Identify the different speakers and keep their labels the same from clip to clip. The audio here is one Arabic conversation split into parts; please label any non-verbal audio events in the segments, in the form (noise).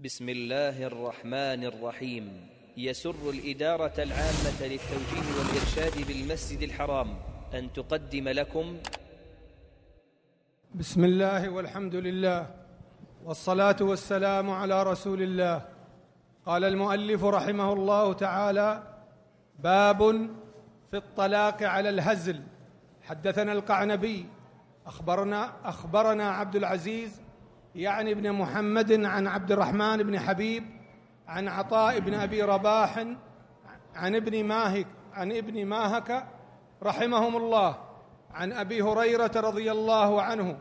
Speaker 1: بسم الله الرحمن الرحيم يسر الإدارة العامة للتوجيه والإرشاد بالمسجد الحرام أن تقدم لكم بسم الله والحمد لله والصلاة والسلام على رسول الله قال المؤلف رحمه الله تعالى باب في الطلاق على الهزل حدثنا القعنبي أخبرنا أخبرنا عبد العزيز يعني ابن محمد عن عبد الرحمن بن حبيب عن عطاء بن أبي رباح عن ابن ماهك عن ابن ماهك رحمهم الله عن أبي هريرة رضي الله عنه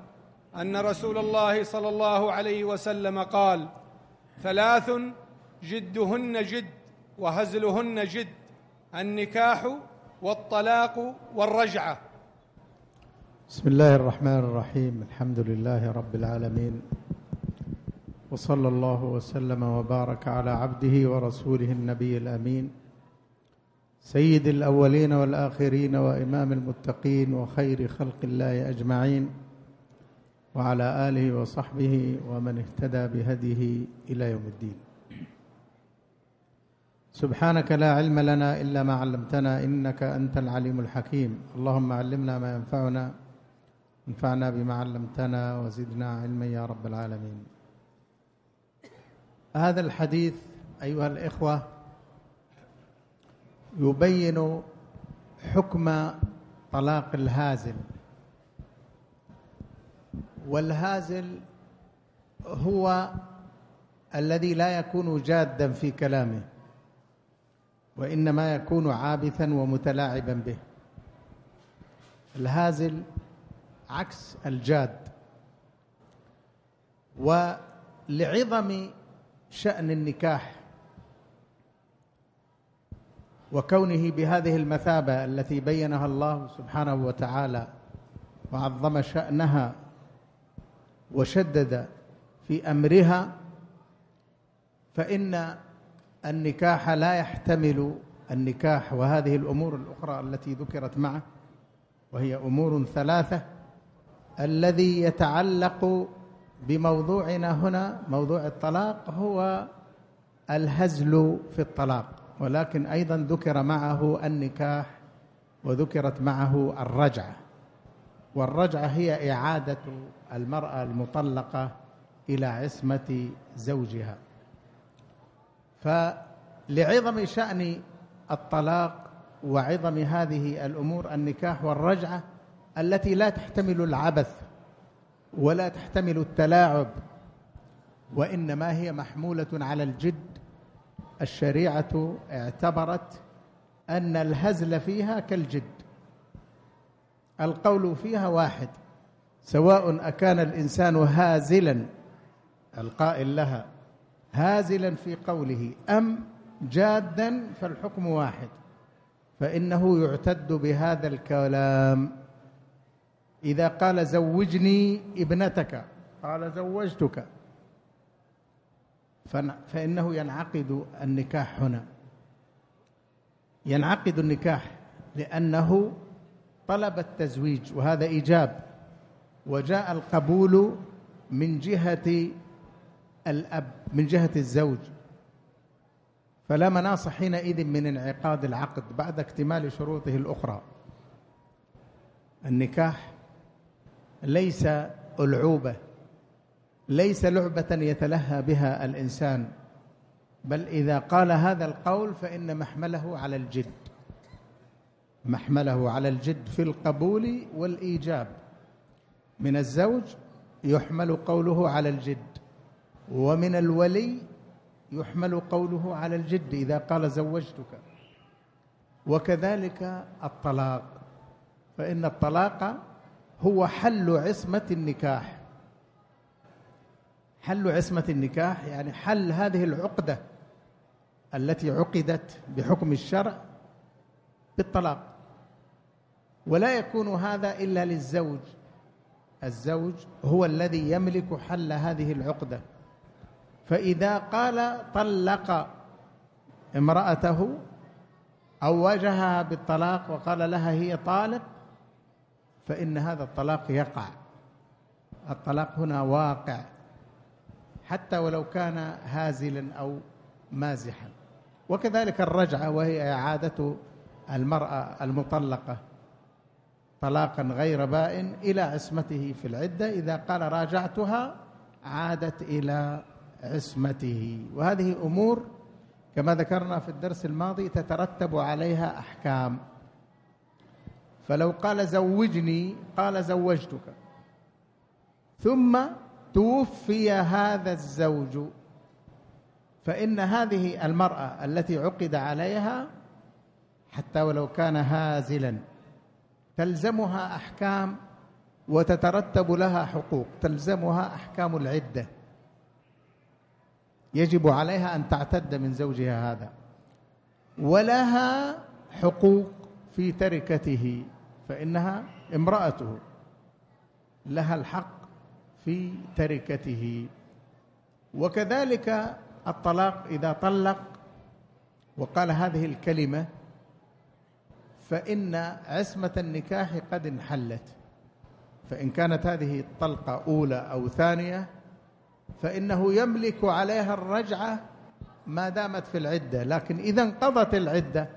Speaker 1: أن رسول الله صلى الله عليه وسلم قال ثلاث جدهن جد وهزلهن جد النكاح والطلاق والرجعه
Speaker 2: بسم الله الرحمن الرحيم الحمد لله رب العالمين وصلى الله وسلم وبارك على عبده ورسوله النبي الامين سيد الاولين والاخرين وامام المتقين وخير خلق الله اجمعين وعلى اله وصحبه ومن اهتدى بهديه الى يوم الدين سبحانك لا علم لنا الا ما علمتنا انك انت العليم الحكيم اللهم علمنا ما ينفعنا انفعنا بما علمتنا وزدنا علما يا رب العالمين هذا الحديث أيها الإخوة يبين حكم طلاق الهازل والهازل هو الذي لا يكون جادا في كلامه وإنما يكون عابثا ومتلاعبا به الهازل عكس الجاد ولعظم شأن النكاح وكونه بهذه المثابة التي بينها الله سبحانه وتعالى وعظم شأنها وشدد في أمرها فإن النكاح لا يحتمل النكاح وهذه الأمور الأخرى التي ذكرت معه وهي أمور ثلاثة الذي يتعلق بموضوعنا هنا موضوع الطلاق هو الهزل في الطلاق ولكن ايضا ذكر معه النكاح وذكرت معه الرجعه والرجعه هي اعاده المراه المطلقه الى عصمه زوجها فلعظم شان الطلاق وعظم هذه الامور النكاح والرجعه التي لا تحتمل العبث ولا تحتمل التلاعب وإنما هي محمولة على الجد الشريعة اعتبرت أن الهزل فيها كالجد القول فيها واحد سواء أكان الإنسان هازلا القائل لها هازلا في قوله أم جادا فالحكم واحد فإنه يعتد بهذا الكلام إذا قال زوجني ابنتك قال زوجتك فإنه ينعقد النكاح هنا ينعقد النكاح لأنه طلب التزويج وهذا إيجاب وجاء القبول من جهة الأب من جهة الزوج فلا مناص حينئذ من انعقاد العقد بعد اكتمال شروطه الأخرى النكاح ليس ألعوبة ليس لعبة يتلهى بها الإنسان بل إذا قال هذا القول فإن محمله على الجد محمله على الجد في القبول والإيجاب من الزوج يحمل قوله على الجد ومن الولي يحمل قوله على الجد إذا قال زوجتك وكذلك الطلاق فإن الطلاق هو حل عصمة النكاح حل عصمة النكاح يعني حل هذه العقدة التي عقدت بحكم الشرع بالطلاق ولا يكون هذا إلا للزوج الزوج هو الذي يملك حل هذه العقدة فإذا قال طلق امرأته أو واجهها بالطلاق وقال لها هي طالق فإن هذا الطلاق يقع الطلاق هنا واقع حتى ولو كان هازلا أو مازحا وكذلك الرجعة وهي إعادة المرأة المطلقة طلاقا غير بائن إلى عصمته في العدة إذا قال راجعتها عادت إلى عصمته وهذه أمور كما ذكرنا في الدرس الماضي تترتب عليها أحكام فلو قال زوجني قال زوجتك ثم توفي هذا الزوج فإن هذه المرأة التي عقد عليها حتى ولو كان هازلا تلزمها أحكام وتترتب لها حقوق تلزمها أحكام العدة يجب عليها أن تعتد من زوجها هذا ولها حقوق في تركته فإنها امرأته لها الحق في تركته وكذلك الطلاق إذا طلق وقال هذه الكلمة فإن عصمة النكاح قد انحلت فإن كانت هذه الطلقة أولى أو ثانية فإنه يملك عليها الرجعة ما دامت في العدة لكن إذا انقضت العدة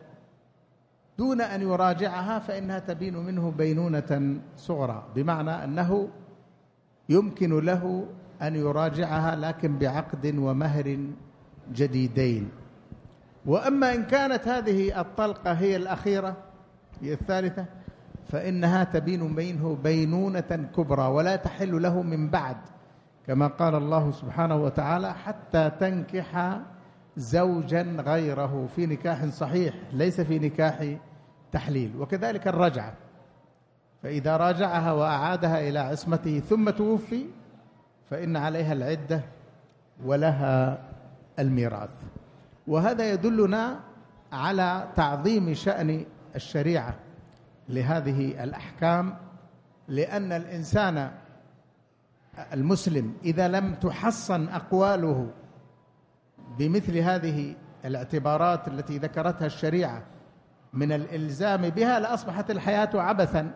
Speaker 2: دون أن يراجعها فإنها تبين منه بينونة صغرى بمعنى أنه يمكن له أن يراجعها لكن بعقد ومهر جديدين وأما إن كانت هذه الطلقة هي الأخيرة هي الثالثة فإنها تبين منه بينونة كبرى ولا تحل له من بعد كما قال الله سبحانه وتعالى حتى تنكح زوجا غيره في نكاح صحيح ليس في نكاح تحليل وكذلك الرجعة فإذا راجعها وأعادها إلى عصمته ثم توفي فإن عليها العدة ولها الميراث وهذا يدلنا على تعظيم شأن الشريعة لهذه الأحكام لأن الإنسان المسلم إذا لم تحصن أقواله بمثل هذه الاعتبارات التي ذكرتها الشريعه من الالزام بها لاصبحت الحياه عبثا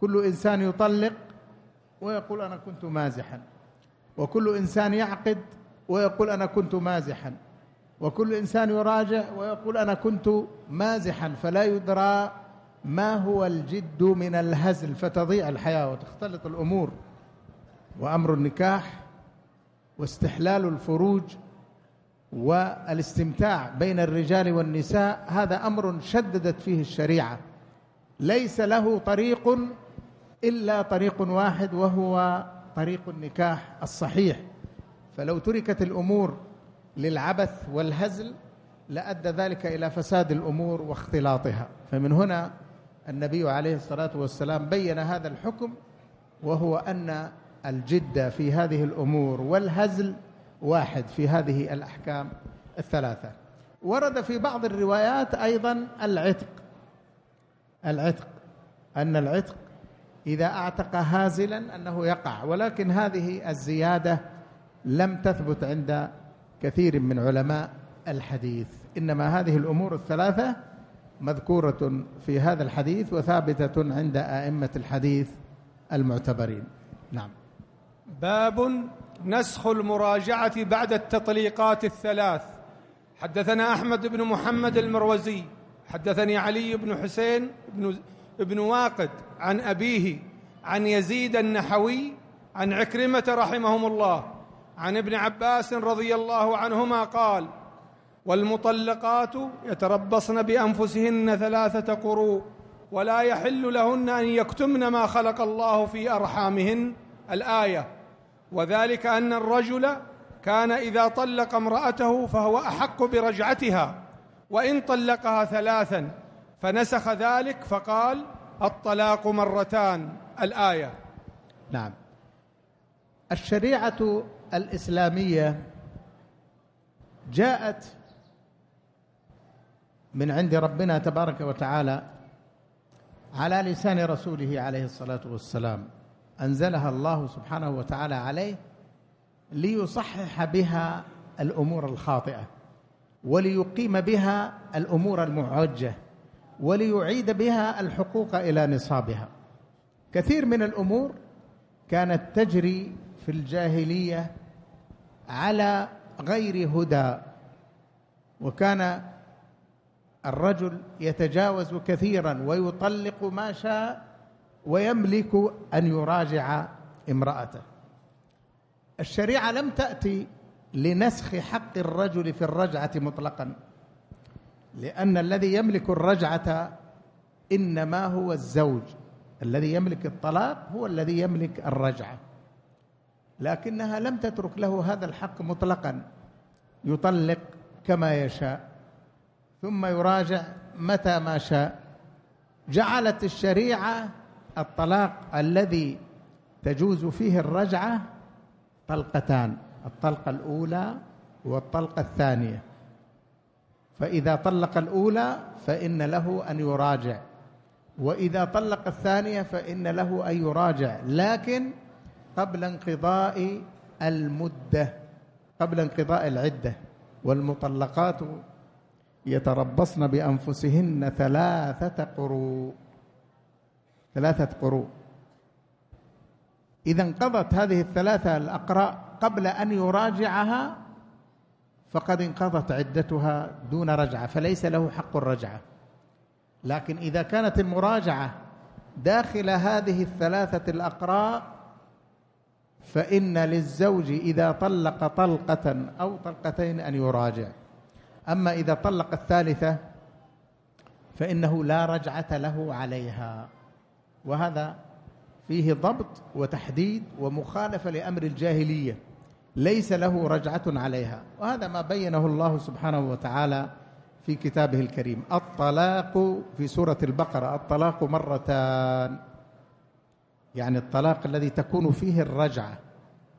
Speaker 2: كل انسان يطلق ويقول انا كنت مازحا وكل انسان يعقد ويقول انا كنت مازحا وكل انسان يراجع ويقول انا كنت مازحا فلا يدرى ما هو الجد من الهزل فتضيع الحياه وتختلط الامور وامر النكاح واستحلال الفروج والاستمتاع بين الرجال والنساء هذا امر شددت فيه الشريعه ليس له طريق الا طريق واحد وهو طريق النكاح الصحيح فلو تركت الامور للعبث والهزل لادى ذلك الى فساد الامور واختلاطها فمن هنا النبي عليه الصلاه والسلام بين هذا الحكم وهو ان الجد في هذه الامور والهزل واحد في هذه الأحكام الثلاثة ورد في بعض الروايات أيضا العتق العتق أن العتق إذا أعتق هازلا أنه يقع ولكن هذه الزيادة لم تثبت عند كثير من علماء الحديث إنما هذه الأمور الثلاثة مذكورة في هذا الحديث وثابتة عند أئمة الحديث المعتبرين
Speaker 1: نعم باب نسخ المراجعه بعد التطليقات الثلاث حدثنا احمد بن محمد المروزي حدثني علي بن حسين بن بن واقد عن ابيه عن يزيد النحوي عن عكرمه رحمهم الله عن ابن عباس رضي الله عنهما قال والمطلقات يتربصن بانفسهن ثلاثه قروء ولا يحل لهن ان يكتمن ما خلق الله في ارحامهن الايه وذلك ان الرجل كان اذا طلق امراته فهو احق برجعتها وان طلقها ثلاثا فنسخ ذلك فقال الطلاق مرتان الايه نعم الشريعه الاسلاميه
Speaker 2: جاءت من عند ربنا تبارك وتعالى على لسان رسوله عليه الصلاه والسلام أنزلها الله سبحانه وتعالى عليه ليصحح بها الأمور الخاطئة وليقيم بها الأمور المعوجة وليعيد بها الحقوق إلى نصابها كثير من الأمور كانت تجري في الجاهلية على غير هدى وكان الرجل يتجاوز كثيرا ويطلق ما شاء ويملك ان يراجع امراته الشريعه لم تاتي لنسخ حق الرجل في الرجعه مطلقا لان الذي يملك الرجعه انما هو الزوج الذي يملك الطلاق هو الذي يملك الرجعه لكنها لم تترك له هذا الحق مطلقا يطلق كما يشاء ثم يراجع متى ما شاء جعلت الشريعه الطلاق الذي تجوز فيه الرجعه طلقتان الطلقه الاولى والطلقه الثانيه فاذا طلق الاولى فان له ان يراجع واذا طلق الثانيه فان له ان يراجع لكن قبل انقضاء المده قبل انقضاء العده والمطلقات يتربصن بانفسهن ثلاثه قروء ثلاثة قروء إذا انقضت هذه الثلاثة الأقراء قبل أن يراجعها فقد انقضت عدتها دون رجعة فليس له حق الرجعة لكن إذا كانت المراجعة داخل هذه الثلاثة الأقراء فإن للزوج إذا طلق طلقة أو طلقتين أن يراجع أما إذا طلق الثالثة فإنه لا رجعة له عليها وهذا فيه ضبط وتحديد ومخالفة لأمر الجاهلية ليس له رجعة عليها وهذا ما بينه الله سبحانه وتعالى في كتابه الكريم الطلاق في سورة البقرة الطلاق مرتان يعني الطلاق الذي تكون فيه الرجعة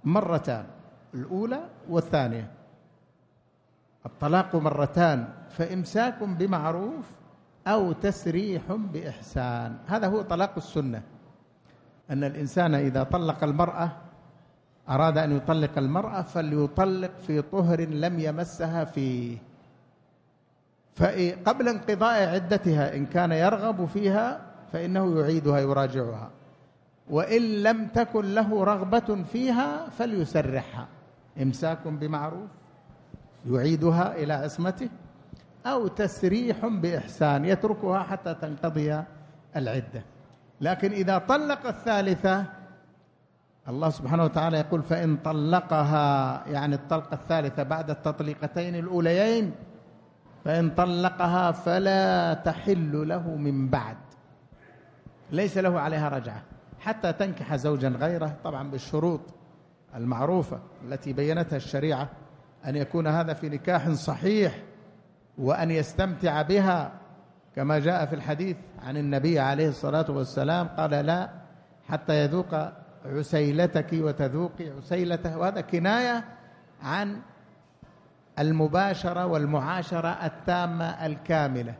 Speaker 2: مرتان الأولى والثانية الطلاق مرتان فإمساك بمعروف أو تسريح بإحسان هذا هو طلاق السنة أن الإنسان إذا طلق المرأة أراد أن يطلق المرأة فليطلق في طهر لم يمسها فيه فقبل انقضاء عدتها إن كان يرغب فيها فإنه يعيدها يراجعها وإن لم تكن له رغبة فيها فليسرحها إمساك بمعروف يعيدها إلى عصمته أو تسريح بإحسان يتركها حتى تنقضي العدة لكن إذا طلق الثالثة الله سبحانه وتعالى يقول فإن طلقها يعني الطلقة الثالثة بعد التطليقتين الأوليين فإن طلقها فلا تحل له من بعد ليس له عليها رجعة حتى تنكح زوجا غيره طبعا بالشروط المعروفة التي بينتها الشريعة أن يكون هذا في نكاح صحيح وأن يستمتع بها كما جاء في الحديث عن النبي عليه الصلاة والسلام قال لا حتى يذوق عسيلتك وتذوقي عسيلته وهذا كناية عن المباشرة والمعاشرة التامة الكاملة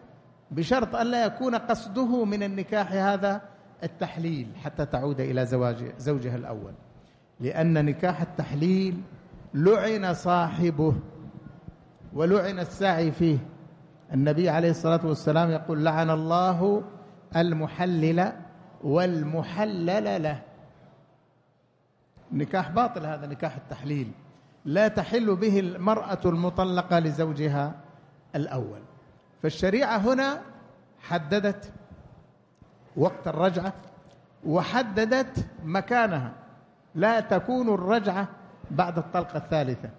Speaker 2: بشرط ألا يكون قصده من النكاح هذا التحليل حتى تعود إلى زواج زوجها الأول لأن نكاح التحليل لعن صاحبه ولعن السعي فيه النبي عليه الصلاة والسلام يقول لعن الله المحلل والمحلل له نكاح باطل هذا نكاح التحليل لا تحل به المرأة المطلقة لزوجها الأول فالشريعة هنا حددت وقت الرجعة وحددت مكانها لا تكون الرجعة بعد الطلقة الثالثة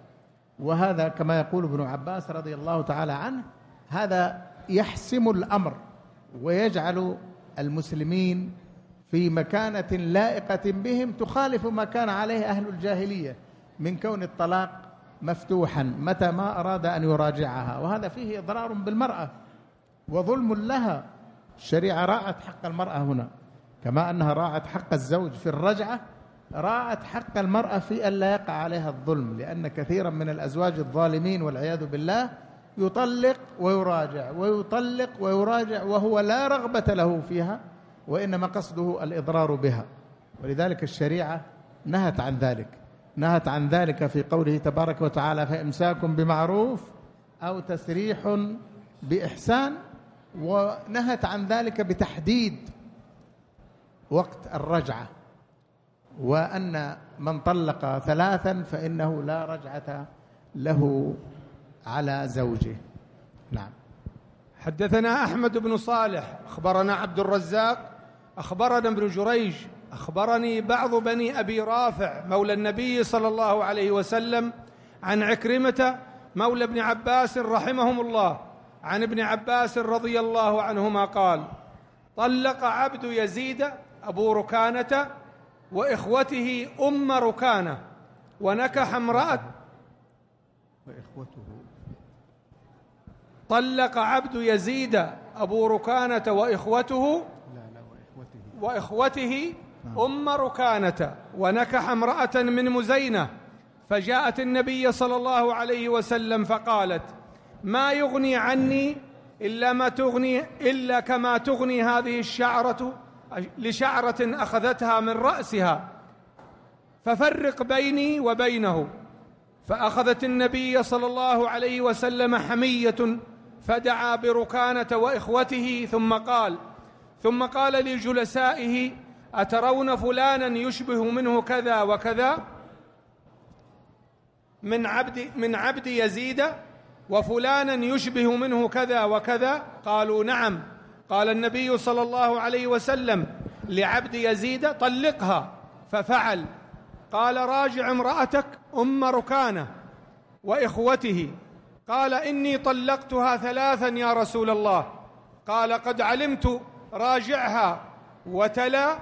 Speaker 2: وهذا كما يقول ابن عباس رضي الله تعالى عنه هذا يحسم الامر ويجعل المسلمين في مكانه لائقه بهم تخالف ما كان عليه اهل الجاهليه من كون الطلاق مفتوحا متى ما اراد ان يراجعها وهذا فيه اضرار بالمراه وظلم لها الشريعه راعت حق المراه هنا كما انها راعت حق الزوج في الرجعه راعت حق المرأة في ألا يقع عليها الظلم لأن كثيرا من الأزواج الظالمين والعياذ بالله يطلق ويراجع ويطلق ويراجع وهو لا رغبة له فيها وإنما قصده الإضرار بها ولذلك الشريعة نهت عن ذلك نهت عن ذلك في قوله تبارك وتعالى فإمساك بمعروف أو تسريح بإحسان ونهت عن ذلك بتحديد وقت الرجعه وأن من طلق ثلاثا فإنه لا رجعة له
Speaker 1: على زوجه نعم حدثنا أحمد بن صالح أخبرنا عبد الرزاق أخبرنا ابن جريج أخبرني بعض بني أبي رافع مولى النبي صلى الله عليه وسلم عن عكرمة مولى ابن عباس رحمهم الله عن ابن عباس رضي الله عنهما قال طلق عبد يزيد أبو ركانة وإخوته أم ركانة ونكح امرأة وإخوته طلق عبد يزيد أبو ركانة وإخوته لا لا وإخوته وإخوته نعم. أم ركانة ونكح امرأة من مزينة فجاءت النبي صلى الله عليه وسلم فقالت ما يغني عني إلا ما تغني إلا كما تغني هذه الشعرة لشعرة أخذتها من رأسها ففرق بيني وبينه فأخذت النبي صلى الله عليه وسلم حمية فدعا بركانة وإخوته ثم قال ثم قال لجلسائه أترون فلانا يشبه منه كذا وكذا من عبد من عبد يزيد وفلانا يشبه منه كذا وكذا قالوا نعم قال النبي صلى الله عليه وسلم لعبد يزيد طلقها ففعل قال راجع امرأتك أم ركانة وإخوته قال إني طلقتها ثلاثا يا رسول الله قال قد علمت راجعها وتلا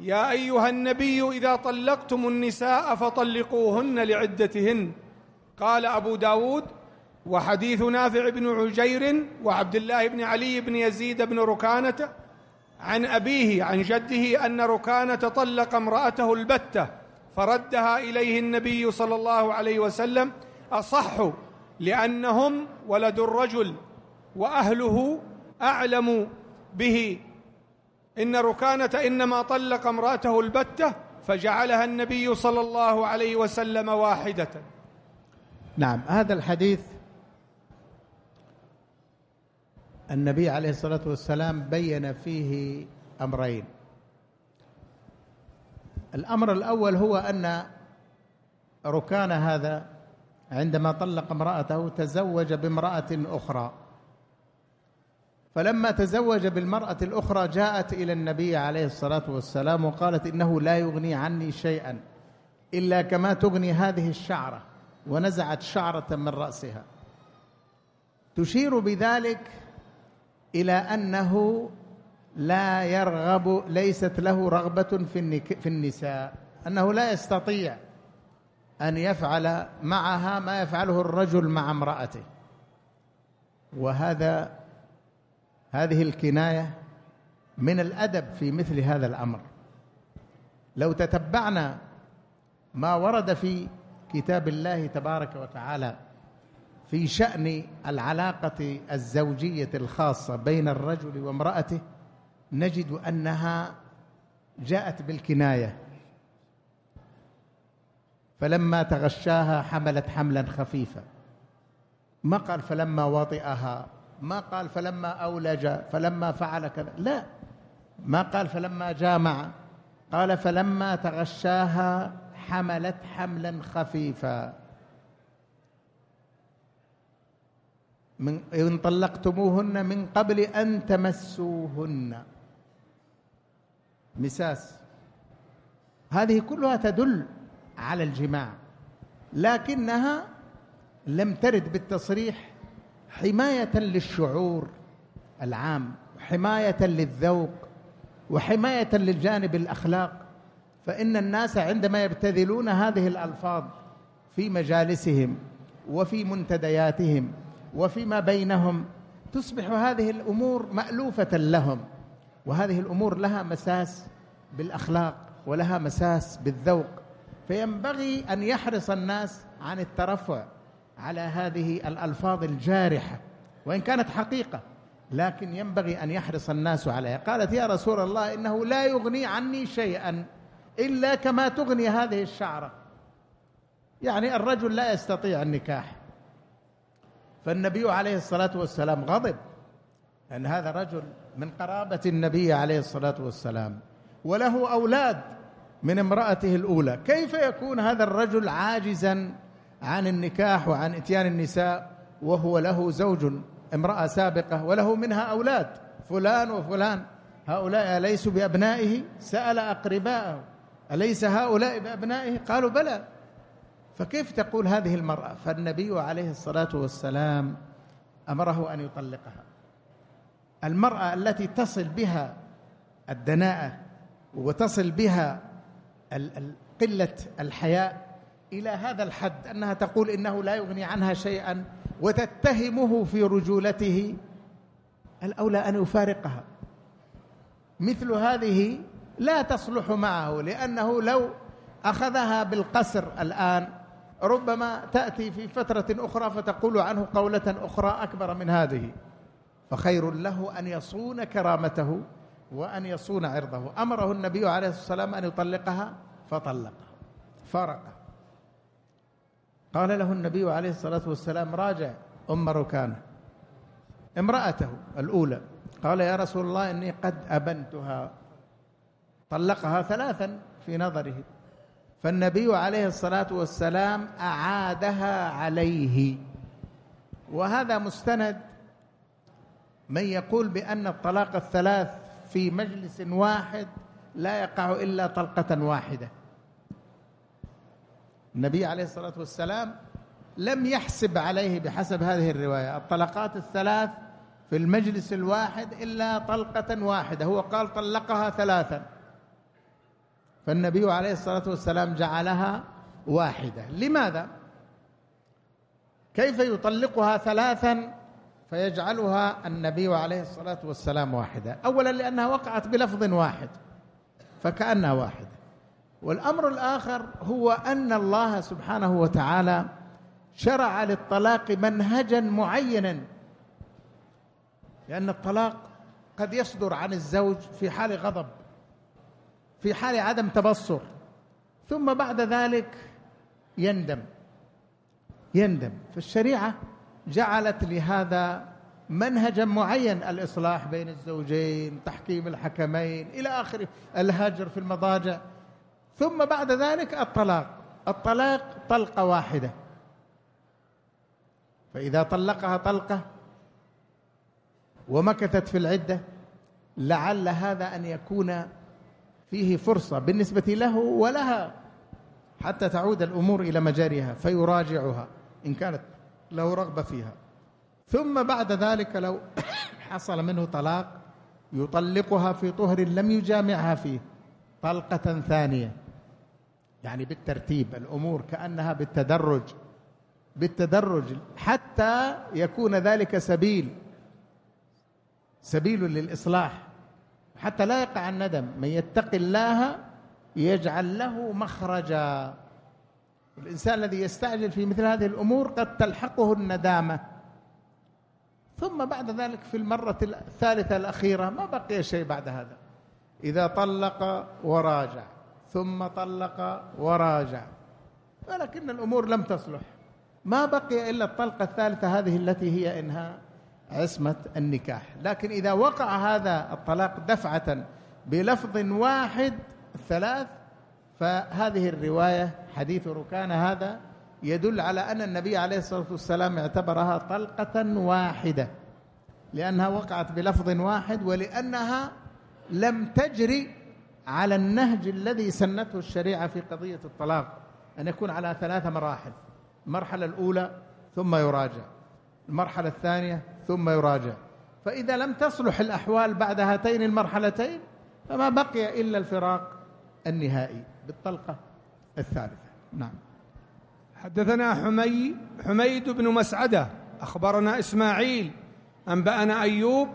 Speaker 1: يا أيها النبي إذا طلقتم النساء فطلقوهن لعدتهن قال أبو داود وحديث نافع بن عجير وعبد الله بن علي بن يزيد بن ركانه عن ابيه عن جده ان ركانه طلق امراته البته فردها اليه النبي صلى الله عليه وسلم اصح لانهم ولد الرجل واهله اعلم به ان ركانه انما طلق امراته البته فجعلها النبي صلى الله عليه وسلم واحده
Speaker 2: نعم هذا الحديث النبي عليه الصلاة والسلام بين فيه أمرين الأمر الأول هو أن ركان هذا عندما طلق امرأته تزوج بامرأة أخرى فلما تزوج بالمرأة الأخرى جاءت إلى النبي عليه الصلاة والسلام وقالت إنه لا يغني عني شيئا إلا كما تغني هذه الشعرة ونزعت شعرة من رأسها تشير بذلك الى انه لا يرغب ليست له رغبه في في النساء انه لا يستطيع ان يفعل معها ما يفعله الرجل مع امراته وهذا هذه الكنايه من الادب في مثل هذا الامر لو تتبعنا ما ورد في كتاب الله تبارك وتعالى في شأن العلاقة الزوجية الخاصة بين الرجل وامرأته نجد أنها جاءت بالكناية فلما تغشاها حملت حملا خفيفا ما قال فلما وطئها ما قال فلما أولج فلما فعل كذا لا ما قال فلما جامع قال فلما تغشاها حملت حملا خفيفا من إن طلقتموهن من قبل أن تمسوهن مساس هذه كلها تدل على الجماع لكنها لم ترد بالتصريح حماية للشعور العام وحماية للذوق وحماية للجانب الأخلاق فإن الناس عندما يبتذلون هذه الألفاظ في مجالسهم وفي منتدياتهم وفيما بينهم تصبح هذه الامور مالوفه لهم وهذه الامور لها مساس بالاخلاق ولها مساس بالذوق فينبغي ان يحرص الناس عن الترفع على هذه الالفاظ الجارحه وان كانت حقيقه لكن ينبغي ان يحرص الناس عليها قالت يا رسول الله انه لا يغني عني شيئا الا كما تغني هذه الشعره يعني الرجل لا يستطيع النكاح فالنبي عليه الصلاه والسلام غضب ان هذا رجل من قرابه النبي عليه الصلاه والسلام وله اولاد من امراته الاولى كيف يكون هذا الرجل عاجزا عن النكاح وعن اتيان النساء وهو له زوج امراه سابقه وله منها اولاد فلان وفلان هؤلاء اليسوا بابنائه سال اقرباءه اليس هؤلاء بابنائه قالوا بلى فكيف تقول هذه المرأة فالنبي عليه الصلاة والسلام أمره أن يطلقها المرأة التي تصل بها الدناءة وتصل بها قلة الحياء إلى هذا الحد أنها تقول إنه لا يغني عنها شيئا وتتهمه في رجولته الأولى أن يفارقها مثل هذه لا تصلح معه لأنه لو أخذها بالقسر الآن ربما تأتي في فترة أخرى فتقول عنه قولة أخرى أكبر من هذه فخير له أن يصون كرامته وأن يصون عرضه أمره النبي عليه الصلاة والسلام أن يطلقها فطلقها فرق قال له النبي عليه الصلاة والسلام راجع أم ركانة امرأته الأولى قال يا رسول الله إني قد أبنتها طلقها ثلاثا في نظره فالنبي عليه الصلاه والسلام اعادها عليه وهذا مستند من يقول بان الطلاق الثلاث في مجلس واحد لا يقع الا طلقه واحده النبي عليه الصلاه والسلام لم يحسب عليه بحسب هذه الروايه الطلقات الثلاث في المجلس الواحد الا طلقه واحده هو قال طلقها ثلاثا فالنبي عليه الصلاة والسلام جعلها واحدة لماذا؟ كيف يطلقها ثلاثا فيجعلها النبي عليه الصلاة والسلام واحدة أولا لأنها وقعت بلفظ واحد فكأنها واحدة والأمر الآخر هو أن الله سبحانه وتعالى شرع للطلاق منهجا معينا لأن الطلاق قد يصدر عن الزوج في حال غضب في حال عدم تبصر ثم بعد ذلك يندم يندم فالشريعه جعلت لهذا منهجا معين الاصلاح بين الزوجين تحكيم الحكمين الى اخره الهجر في المضاجع ثم بعد ذلك الطلاق الطلاق طلقه واحده فاذا طلقها طلقه ومكثت في العده لعل هذا ان يكون فيه فرصة بالنسبة له ولها حتى تعود الأمور إلى مجاريها فيراجعها إن كانت له رغبة فيها ثم بعد ذلك لو (coughs) حصل منه طلاق يطلقها في طهر لم يجامعها فيه طلقة ثانية يعني بالترتيب الأمور كأنها بالتدرج بالتدرج حتى يكون ذلك سبيل سبيل للإصلاح حتى لا يقع الندم من يتق الله يجعل له مخرجا الإنسان الذي يستعجل في مثل هذه الأمور قد تلحقه الندامة ثم بعد ذلك في المرة الثالثة الأخيرة ما بقي شيء بعد هذا إذا طلق وراجع ثم طلق وراجع ولكن الأمور لم تصلح ما بقي إلا الطلقة الثالثة هذه التي هي إنهاء عصمة النكاح لكن إذا وقع هذا الطلاق دفعة بلفظ واحد الثلاث فهذه الرواية حديث ركان هذا يدل على أن النبي عليه الصلاة والسلام اعتبرها طلقة واحدة لأنها وقعت بلفظ واحد ولأنها لم تجري على النهج الذي سنته الشريعة في قضية الطلاق أن يكون على ثلاث مراحل المرحلة الأولى ثم يراجع المرحلة الثانية ثم يراجع فإذا لم تصلح الأحوال بعد هاتين المرحلتين فما بقي إلا الفراق النهائي بالطلقة
Speaker 1: الثالثة نعم حدثنا حمي حميد بن مسعدة أخبرنا إسماعيل أنبأنا أيوب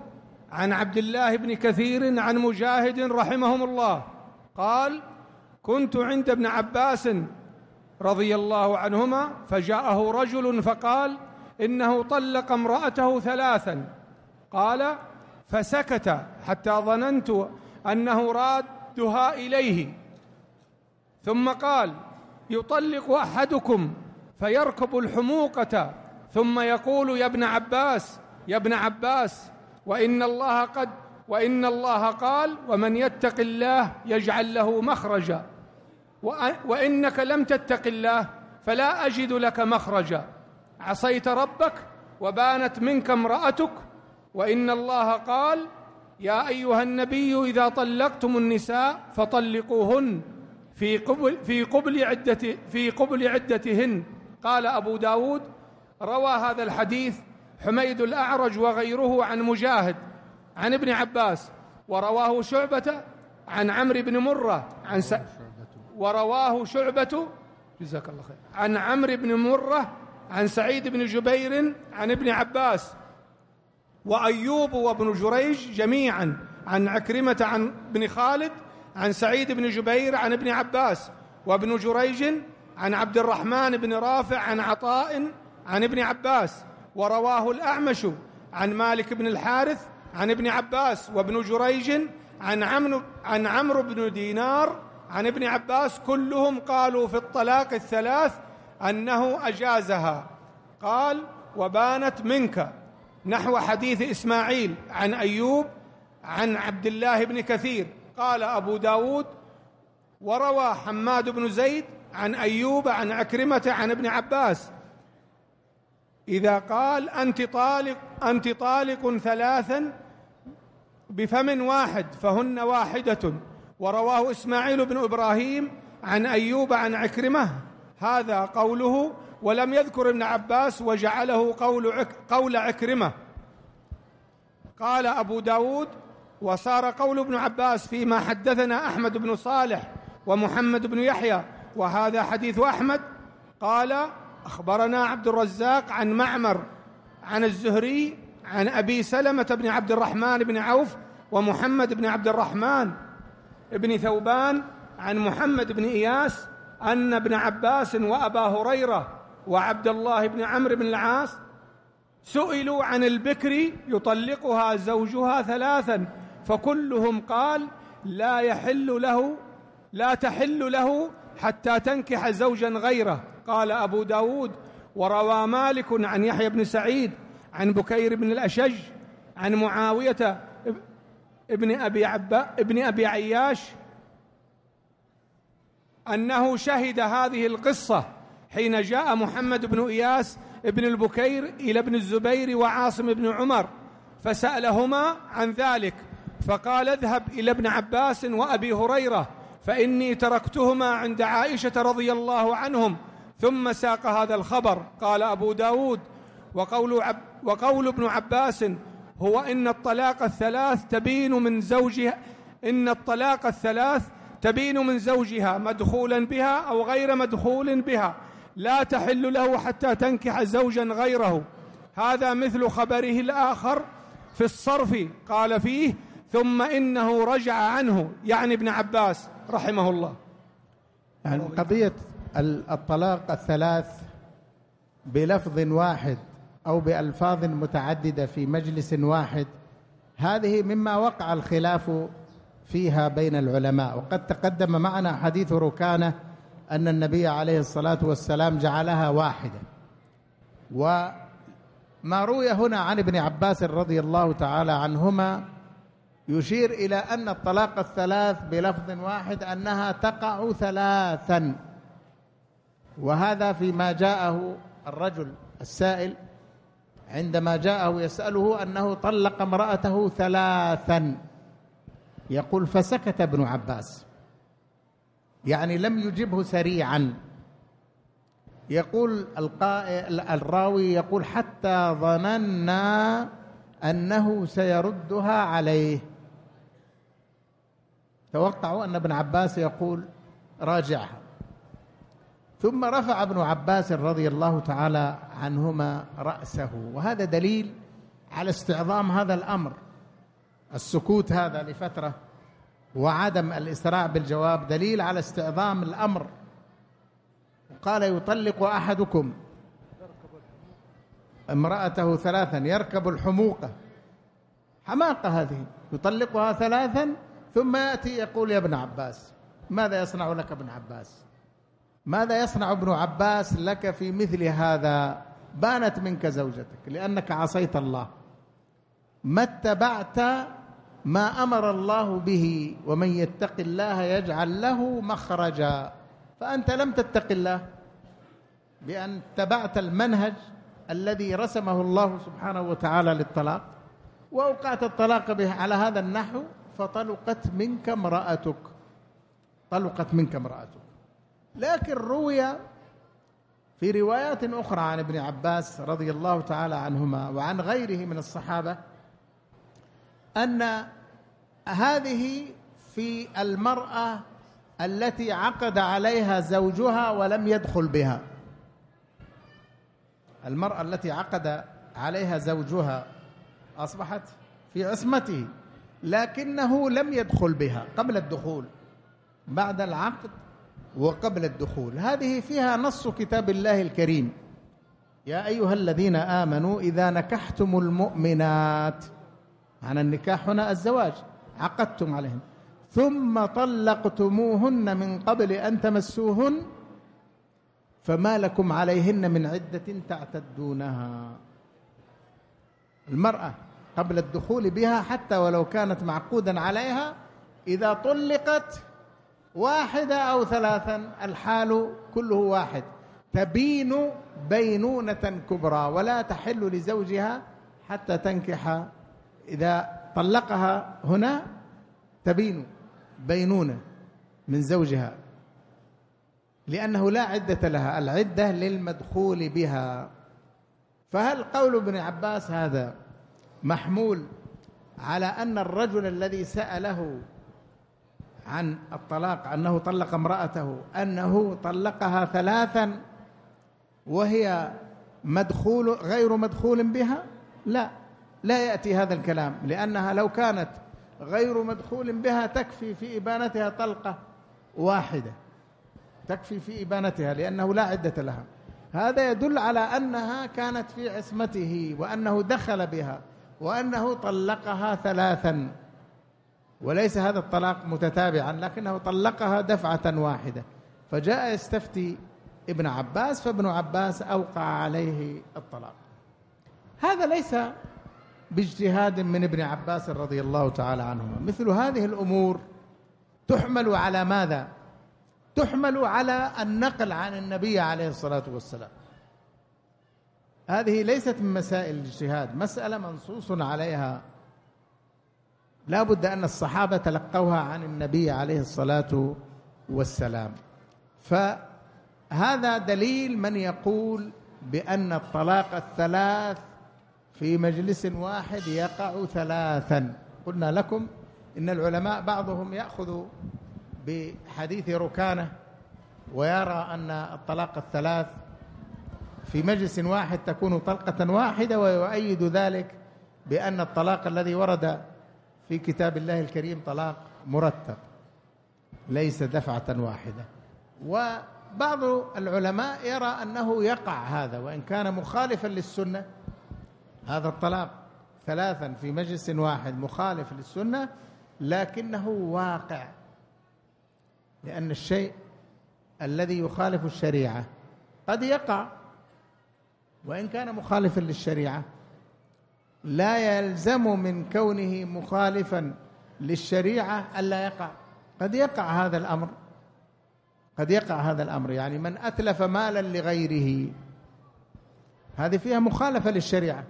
Speaker 1: عن عبد الله بن كثير عن مجاهد رحمهم الله قال كنت عند ابن عباس رضي الله عنهما فجاءه رجل فقال انه طلق امراته ثلاثا قال فسكت حتى ظننت انه رادها اليه ثم قال يطلق احدكم فيركب الحموقه ثم يقول يا ابن عباس يا ابن عباس وان الله قد وان الله قال ومن يتق الله يجعل له مخرجا وانك لم تتق الله فلا اجد لك مخرجا عصيت ربك وبانت منك امرأتك وإن الله قال يا أيها النبي إذا طلقتم النساء فطلقوهن في قبل في قبل عدة في قبل عدتهن قال أبو داود روى هذا الحديث حميد الأعرج وغيره عن مجاهد عن ابن عباس ورواه شعبة عن عمرو بن مرة عن س... ورواه شعبة جزاك الله خير عن عمرو بن مرة عن سعيد بن جبير عن ابن عباس وأيوب وابن جريج جميعا عن عكرمة عن ابن خالد عن سعيد بن جبير عن ابن عباس وابن جريج عن عبد الرحمن بن رافع عن عطاء عن ابن عباس ورواه الأعمش عن مالك بن الحارث عن ابن عباس وابن جريج عن عمرو عن عمرو بن دينار عن ابن عباس كلهم قالوا في الطلاق الثلاث انه اجازها قال وبانت منك نحو حديث اسماعيل عن ايوب عن عبد الله بن كثير قال ابو داود وروى حماد بن زيد عن ايوب عن عكرمه عن ابن عباس اذا قال انت طالق انت طالق ثلاثا بفم واحد فهن واحده ورواه اسماعيل بن ابراهيم عن ايوب عن عكرمه هذا قوله ولم يذكر ابن عباس وجعله قول قول عكرمة قال أبو داود وصار قول ابن عباس فيما حدثنا أحمد بن صالح ومحمد بن يحيى وهذا حديث أحمد قال أخبرنا عبد الرزاق عن معمر عن الزهري عن أبي سلمة بن عبد الرحمن بن عوف ومحمد بن عبد الرحمن بن ثوبان عن محمد بن إياس ان ابن عباس وابا هريره وعبد الله بن عمرو بن العاص سئلوا عن البكر يطلقها زوجها ثلاثا فكلهم قال لا يحل له لا تحل له حتى تنكح زوجا غيره قال ابو داود وروى مالك عن يحيى بن سعيد عن بكير بن الاشج عن معاويه ابن ابي عبا ابن ابي عياش انه شهد هذه القصه حين جاء محمد بن اياس بن البكير الى ابن الزبير وعاصم بن عمر فسالهما عن ذلك فقال اذهب الى ابن عباس وابي هريره فاني تركتهما عند عائشه رضي الله عنهم ثم ساق هذا الخبر قال ابو داود وقول, عب وقول ابن عباس هو ان الطلاق الثلاث تبين من زوجها ان الطلاق الثلاث تبين من زوجها مدخولا بها أو غير مدخول بها لا تحل له حتى تنكح زوجا غيره هذا مثل خبره الآخر في الصرف قال فيه ثم إنه رجع عنه يعني ابن عباس رحمه الله يعني قضية
Speaker 2: الطلاق الثلاث بلفظ واحد أو بألفاظ متعددة في مجلس واحد هذه مما وقع الخلاف فيها بين العلماء وقد تقدم معنا حديث ركانة أن النبي عليه الصلاة والسلام جعلها واحدة وما روي هنا عن ابن عباس رضي الله تعالى عنهما يشير إلى أن الطلاق الثلاث بلفظ واحد أنها تقع ثلاثا وهذا فيما جاءه الرجل السائل عندما جاءه يسأله أنه طلق امرأته ثلاثا يقول فسكت ابن عباس يعني لم يجبه سريعا يقول الراوي يقول حتى ظننا انه سيردها عليه توقعوا ان ابن عباس يقول راجعها ثم رفع ابن عباس رضي الله تعالى عنهما راسه وهذا دليل على استعظام هذا الامر السكوت هذا لفترة وعدم الإسراع بالجواب دليل على استعظام الأمر قال يطلق أحدكم امرأته ثلاثا يركب الحموقة حماقة هذه يطلقها ثلاثا ثم يأتي يقول يا ابن عباس ماذا يصنع لك ابن عباس ماذا يصنع ابن عباس لك في مثل هذا بانت منك زوجتك لأنك عصيت الله ما اتبعت ما امر الله به ومن يتق الله يجعل له مخرجا فانت لم تتق الله بان اتبعت المنهج الذي رسمه الله سبحانه وتعالى للطلاق واوقعت الطلاق به على هذا النحو فطلقت منك امراتك طلقت منك امراتك لكن روي في روايات اخرى عن ابن عباس رضي الله تعالى عنهما وعن غيره من الصحابه ان هذه في المراه التي عقد عليها زوجها ولم يدخل بها المراه التي عقد عليها زوجها اصبحت في عصمته لكنه لم يدخل بها قبل الدخول بعد العقد وقبل الدخول هذه فيها نص كتاب الله الكريم يا ايها الذين امنوا اذا نكحتم المؤمنات معنى النكاح هنا الزواج عقدتم عليهن ثم طلقتموهن من قبل أن تمسوهن فما لكم عليهن من عدة تعتدونها المرأة قبل الدخول بها حتى ولو كانت معقودا عليها إذا طلقت واحدة أو ثلاثا الحال كله واحد تبين بينونة كبرى ولا تحل لزوجها حتى تنكح إذا طلقها هنا تبين بينونة من زوجها لأنه لا عدة لها العدة للمدخول بها فهل قول ابن عباس هذا محمول على أن الرجل الذي سأله عن الطلاق أنه طلق امرأته أنه طلقها ثلاثا وهي مدخول غير مدخول بها لا لا ياتي هذا الكلام لانها لو كانت غير مدخول بها تكفي في ابانتها طلقه واحده تكفي في ابانتها لانه لا عده لها هذا يدل على انها كانت في عصمته وانه دخل بها وانه طلقها ثلاثا وليس هذا الطلاق متتابعا لكنه طلقها دفعه واحده فجاء يستفتي ابن عباس فابن عباس اوقع عليه الطلاق هذا ليس باجتهاد من ابن عباس رضي الله تعالى عنهما مثل هذه الامور تحمل على ماذا تحمل على النقل عن النبي عليه الصلاه والسلام هذه ليست من مسائل الاجتهاد مساله منصوص عليها لا بد ان الصحابه تلقوها عن النبي عليه الصلاه والسلام فهذا دليل من يقول بان الطلاق الثلاث في مجلس واحد يقع ثلاثا قلنا لكم إن العلماء بعضهم يأخذ بحديث ركانة ويرى أن الطلاق الثلاث في مجلس واحد تكون طلقة واحدة ويؤيد ذلك بأن الطلاق الذي ورد في كتاب الله الكريم طلاق مرتب ليس دفعة واحدة وبعض العلماء يرى أنه يقع هذا وإن كان مخالفا للسنة هذا الطلاق ثلاثا في مجلس واحد مخالف للسنة لكنه واقع لأن الشيء الذي يخالف الشريعة قد يقع وإن كان مخالفا للشريعة لا يلزم من كونه مخالفا للشريعة ألا يقع قد يقع هذا الأمر قد يقع هذا الأمر يعني من أتلف مالا لغيره هذه فيها مخالفة للشريعة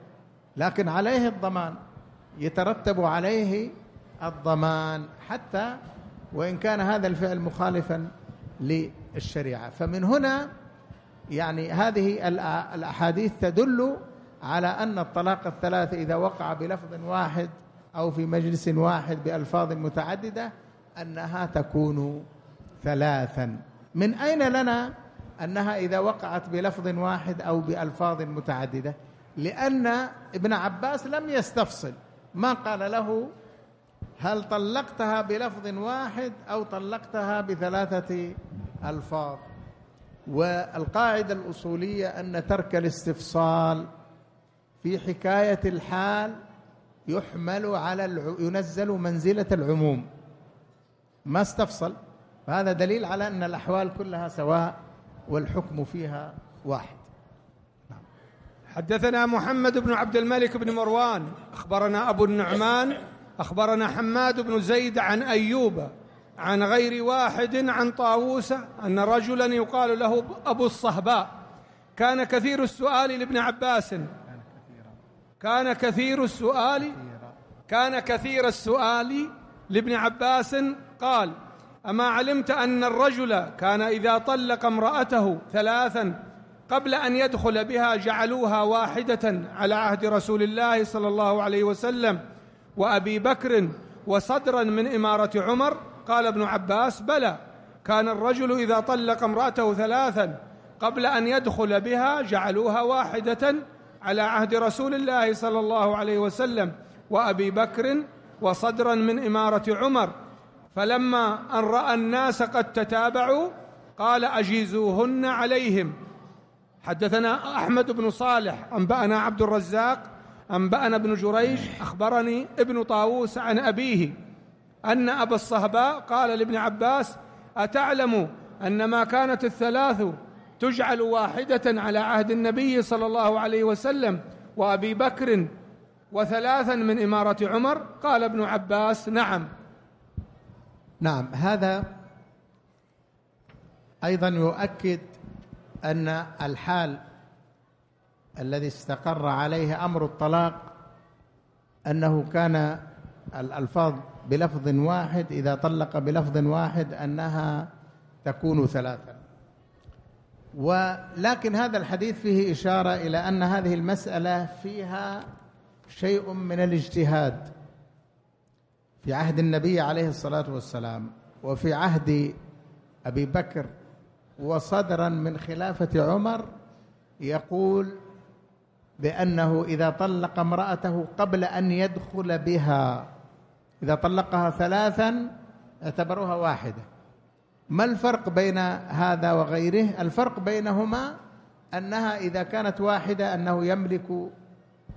Speaker 2: لكن عليه الضمان يترتب عليه الضمان حتى وان كان هذا الفعل مخالفا للشريعه فمن هنا يعني هذه الاحاديث تدل على ان الطلاق الثلاث اذا وقع بلفظ واحد او في مجلس واحد بالفاظ متعدده انها تكون ثلاثا من اين لنا انها اذا وقعت بلفظ واحد او بالفاظ متعدده لأن ابن عباس لم يستفصل ما قال له هل طلقتها بلفظ واحد أو طلقتها بثلاثة ألفاظ والقاعدة الأصولية أن ترك الاستفصال في حكاية الحال يحمل على ينزل منزلة العموم ما استفصل فهذا دليل على أن الأحوال كلها سواء
Speaker 1: والحكم فيها واحد حدثنا محمد بن عبد الملك بن مروان اخبرنا ابو النعمان اخبرنا حماد بن زيد عن ايوب عن غير واحد عن طاووس ان رجلا يقال له ابو الصهباء كان كثير السؤال لابن عباس كان كثير السؤال كان كثير السؤال لابن عباس قال اما علمت ان الرجل كان اذا طلق امراته ثلاثا قبل ان يدخل بها جعلوها واحده على عهد رسول الله صلى الله عليه وسلم وابي بكر وصدرا من اماره عمر قال ابن عباس بلى كان الرجل اذا طلق امراته ثلاثا قبل ان يدخل بها جعلوها واحده على عهد رسول الله صلى الله عليه وسلم وابي بكر وصدرا من اماره عمر فلما ان راى الناس قد تتابعوا قال اجيزوهن عليهم حدثنا أحمد بن صالح أنبأنا عبد الرزاق أنبأنا ابن جريج أخبرني ابن طاووس عن أبيه أن أبا الصهباء قال لابن عباس أتعلم أن ما كانت الثلاث تجعل واحدة على عهد النبي صلى الله عليه وسلم وأبي بكر وثلاثا من إمارة عمر قال ابن عباس نعم
Speaker 2: نعم هذا أيضا يؤكد ان الحال الذي استقر عليه امر الطلاق انه كان الالفاظ بلفظ واحد اذا طلق بلفظ واحد انها تكون ثلاثا ولكن هذا الحديث فيه اشاره الى ان هذه المساله فيها شيء من الاجتهاد في عهد النبي عليه الصلاه والسلام وفي عهد ابي بكر وصدرا من خلافة عمر يقول بأنه إذا طلق امرأته قبل أن يدخل بها إذا طلقها ثلاثا اعتبروها واحدة ما الفرق بين هذا وغيره الفرق بينهما أنها إذا كانت واحدة أنه يملك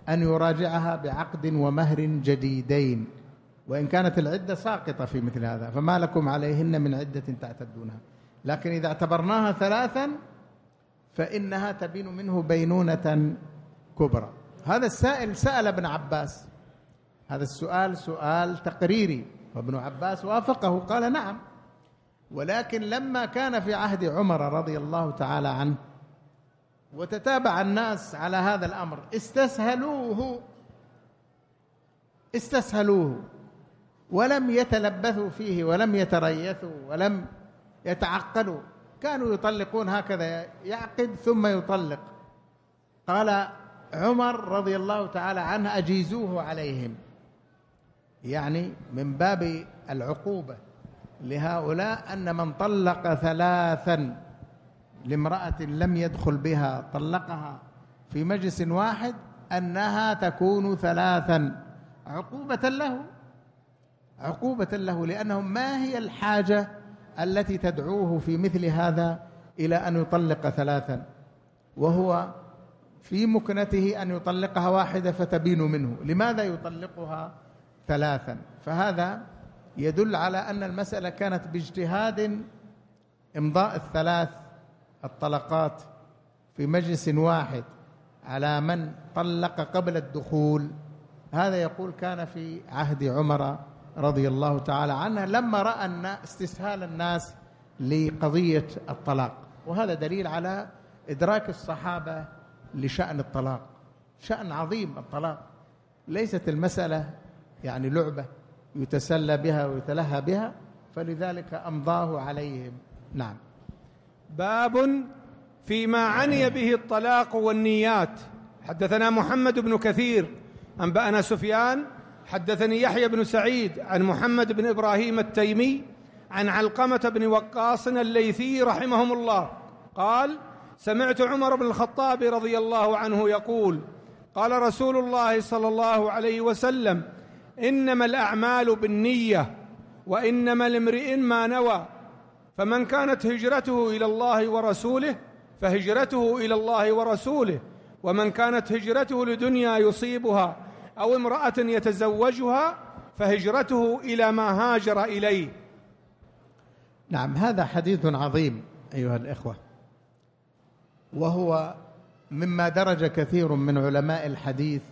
Speaker 2: أن يراجعها بعقد ومهر جديدين وإن كانت العدة ساقطة في مثل هذا فما لكم عليهن من عدة تعتدونها لكن إذا اعتبرناها ثلاثا فإنها تبين منه بينونة كبرى هذا السائل سأل ابن عباس هذا السؤال سؤال تقريري وابن عباس وافقه قال نعم ولكن لما كان في عهد عمر رضي الله تعالى عنه وتتابع الناس على هذا الامر استسهلوه استسهلوه ولم يتلبثوا فيه ولم يتريثوا ولم يتعقلوا كانوا يطلقون هكذا يعقد ثم يطلق قال عمر رضي الله تعالى عنه اجيزوه عليهم يعني من باب العقوبه لهؤلاء ان من طلق ثلاثا لامراه لم يدخل بها طلقها في مجلس واحد انها تكون ثلاثا عقوبه له عقوبه له لانهم ما هي الحاجه التي تدعوه في مثل هذا إلى أن يطلق ثلاثا وهو في مكنته أن يطلقها واحدة فتبين منه لماذا يطلقها ثلاثا فهذا يدل على أن المسألة كانت باجتهاد إمضاء الثلاث الطلقات في مجلس واحد على من طلق قبل الدخول هذا يقول كان في عهد عمر رضي الله تعالى عنها لما راى استسهال الناس لقضيه الطلاق وهذا دليل على ادراك الصحابه لشان الطلاق شان عظيم الطلاق ليست المساله يعني لعبه يتسلى بها ويتلهى بها فلذلك امضاه عليهم نعم
Speaker 1: باب فيما عني به الطلاق والنيات حدثنا محمد بن كثير انبانا سفيان حدثني يحيى بن سعيد عن محمد بن ابراهيم التيمي عن علقمه بن وقاص الليثي رحمهم الله قال سمعت عمر بن الخطاب رضي الله عنه يقول قال رسول الله صلى الله عليه وسلم انما الاعمال بالنيه وانما لامرئ ما نوى فمن كانت هجرته الى الله ورسوله فهجرته الى الله ورسوله ومن كانت هجرته لدنيا يصيبها أو امرأة يتزوجها فهجرته إلى ما هاجر إليه
Speaker 2: نعم هذا حديث عظيم أيها الإخوة وهو مما درج كثير من علماء الحديث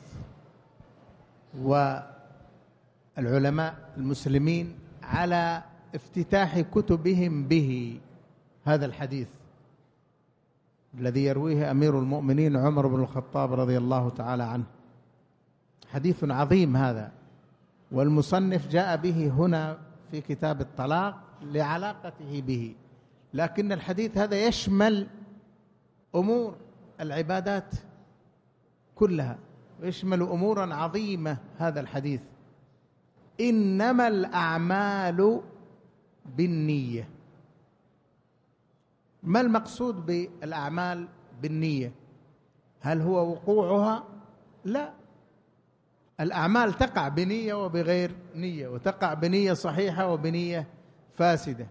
Speaker 2: والعلماء المسلمين على افتتاح كتبهم به هذا الحديث الذي يرويه امير المؤمنين عمر بن الخطاب رضي الله تعالى عنه حديث عظيم هذا والمصنف جاء به هنا في كتاب الطلاق لعلاقته به لكن الحديث هذا يشمل امور العبادات كلها ويشمل امورا عظيمه هذا الحديث انما الاعمال بالنيه ما المقصود بالاعمال بالنيه هل هو وقوعها لا الأعمال تقع بنية وبغير نية وتقع بنية صحيحة وبنية فاسدة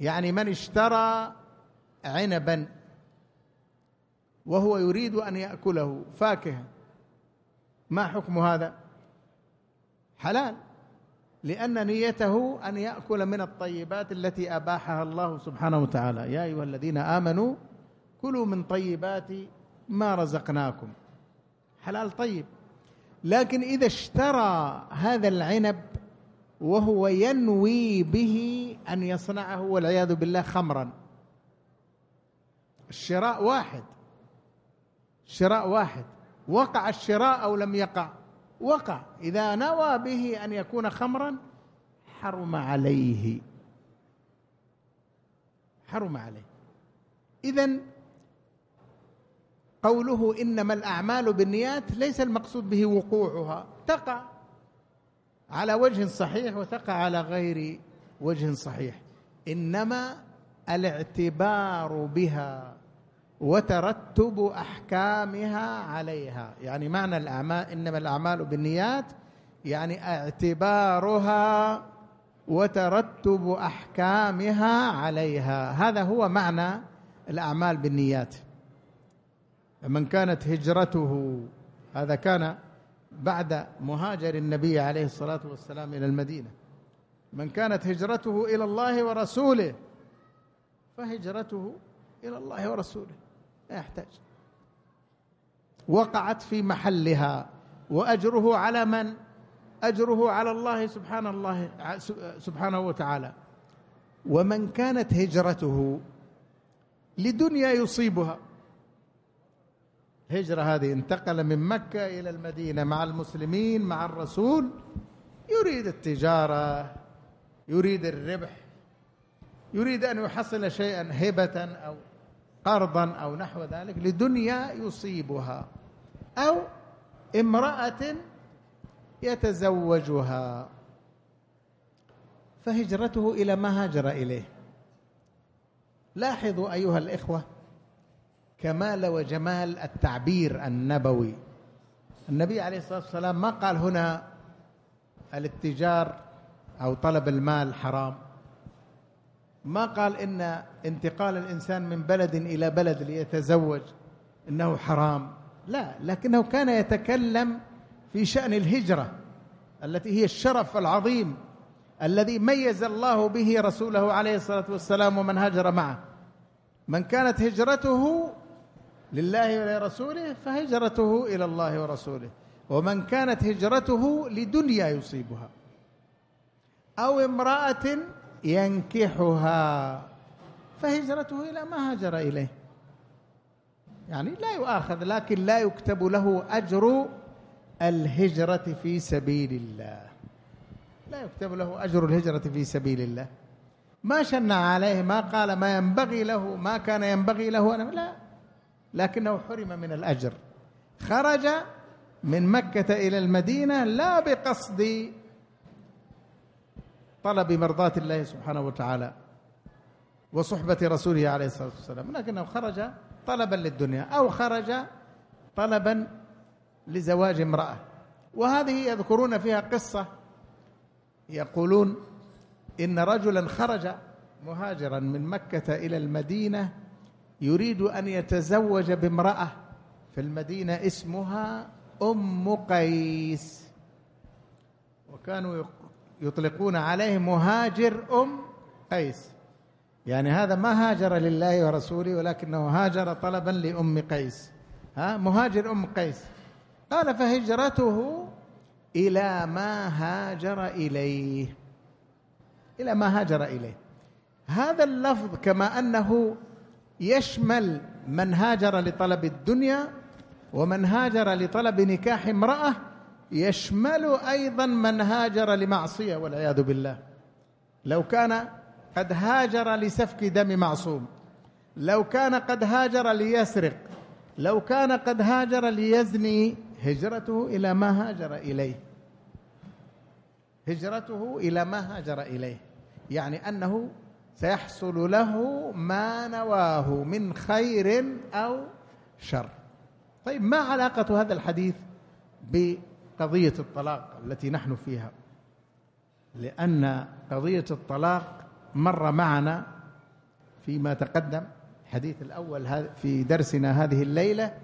Speaker 2: يعني من اشترى عنبا وهو يريد أن يأكله فاكهة ما حكم هذا حلال لأن نيته أن يأكل من الطيبات التي أباحها الله سبحانه وتعالى يا أيها الذين آمنوا كلوا من طيبات ما رزقناكم حلال طيب لكن إذا اشترى هذا العنب وهو ينوي به أن يصنعه والعياذ بالله خمرا الشراء واحد شراء واحد وقع الشراء أو لم يقع وقع إذا نوى به أن يكون خمرا حرم عليه حرم عليه إذا قوله انما الاعمال بالنيات ليس المقصود به وقوعها تقع على وجه صحيح وتقع على غير وجه صحيح انما الاعتبار بها وترتب احكامها عليها يعني معنى الاعمال انما الاعمال بالنيات يعني اعتبارها وترتب احكامها عليها هذا هو معنى الاعمال بالنيات من كانت هجرته هذا كان بعد مهاجر النبي عليه الصلاة والسلام إلى المدينة من كانت هجرته إلى الله ورسوله فهجرته إلى الله ورسوله لا يحتاج وقعت في محلها وأجره على من؟ أجره على الله سبحان الله سبحانه وتعالى ومن كانت هجرته لدنيا يصيبها الهجرة هذه انتقل من مكة إلى المدينة مع المسلمين مع الرسول يريد التجارة يريد الربح يريد أن يحصل شيئا هبة أو قرضا أو نحو ذلك لدنيا يصيبها أو امرأة يتزوجها فهجرته إلى ما هاجر إليه لاحظوا أيها الإخوة كمال وجمال التعبير النبوي النبي عليه الصلاه والسلام ما قال هنا الاتجار او طلب المال حرام ما قال ان انتقال الانسان من بلد الى بلد ليتزوج انه حرام لا لكنه كان يتكلم في شان الهجره التي هي الشرف العظيم الذي ميز الله به رسوله عليه الصلاه والسلام ومن هاجر معه من كانت هجرته لله ولرسوله فهجرته الى الله ورسوله ومن كانت هجرته لدنيا يصيبها او امراه ينكحها فهجرته الى ما هاجر اليه يعني لا يؤاخذ لكن لا يكتب له اجر الهجره في سبيل الله لا يكتب له اجر الهجره في سبيل الله ما شنع عليه ما قال ما ينبغي له ما كان ينبغي له أنا لا لكنه حرم من الاجر خرج من مكه الى المدينه لا بقصد طلب مرضاه الله سبحانه وتعالى وصحبه رسوله عليه الصلاه والسلام لكنه خرج طلبا للدنيا او خرج طلبا لزواج امراه وهذه يذكرون فيها قصه يقولون ان رجلا خرج مهاجرا من مكه الى المدينه يريد ان يتزوج بامراه في المدينه اسمها ام قيس وكانوا يطلقون عليه مهاجر ام قيس يعني هذا ما هاجر لله ورسوله ولكنه هاجر طلبا لام قيس ها مهاجر ام قيس قال فهجرته الى ما هاجر اليه الى ما هاجر اليه هذا اللفظ كما انه يشمل من هاجر لطلب الدنيا ومن هاجر لطلب نكاح امراه يشمل ايضا من هاجر لمعصيه والعياذ بالله لو كان قد هاجر لسفك دم معصوم لو كان قد هاجر ليسرق لو كان قد هاجر ليزني هجرته الى ما هاجر اليه هجرته الى ما هاجر اليه يعني انه سيحصل له ما نواه من خير او شر طيب ما علاقه هذا الحديث بقضيه الطلاق التي نحن فيها لان قضيه الطلاق مر معنا فيما تقدم الحديث الاول في درسنا هذه الليله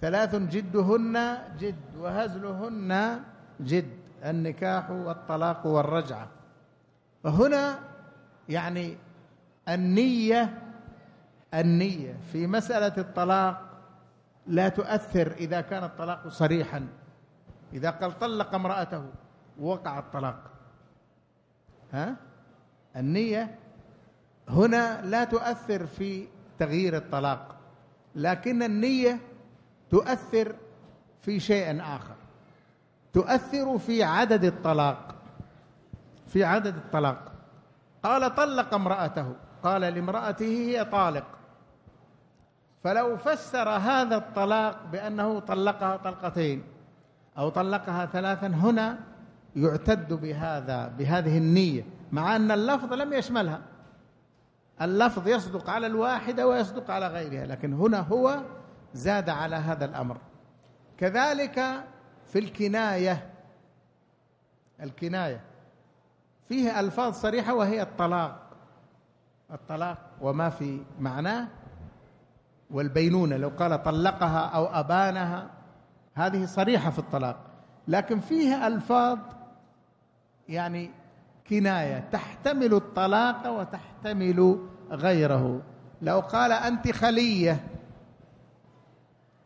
Speaker 2: ثلاث جدهن جد وهزلهن جد النكاح والطلاق والرجعه وهنا يعني النية النية في مسألة الطلاق لا تؤثر إذا كان الطلاق صريحا إذا قال طلق امرأته وقع الطلاق ها النية هنا لا تؤثر في تغيير الطلاق لكن النية تؤثر في شيء آخر تؤثر في عدد الطلاق في عدد الطلاق قال طلق امرأته قال لامرأته هي طالق فلو فسر هذا الطلاق بأنه طلقها طلقتين أو طلقها ثلاثا هنا يعتد بهذا بهذه النية مع أن اللفظ لم يشملها اللفظ يصدق على الواحدة ويصدق على غيرها لكن هنا هو زاد على هذا الأمر كذلك في الكناية الكناية فيه ألفاظ صريحة وهي الطلاق الطلاق وما في معناه والبينونة لو قال طلقها أو أبانها هذه صريحة في الطلاق لكن فيها ألفاظ يعني كناية تحتمل الطلاق وتحتمل غيره لو قال أنت خلية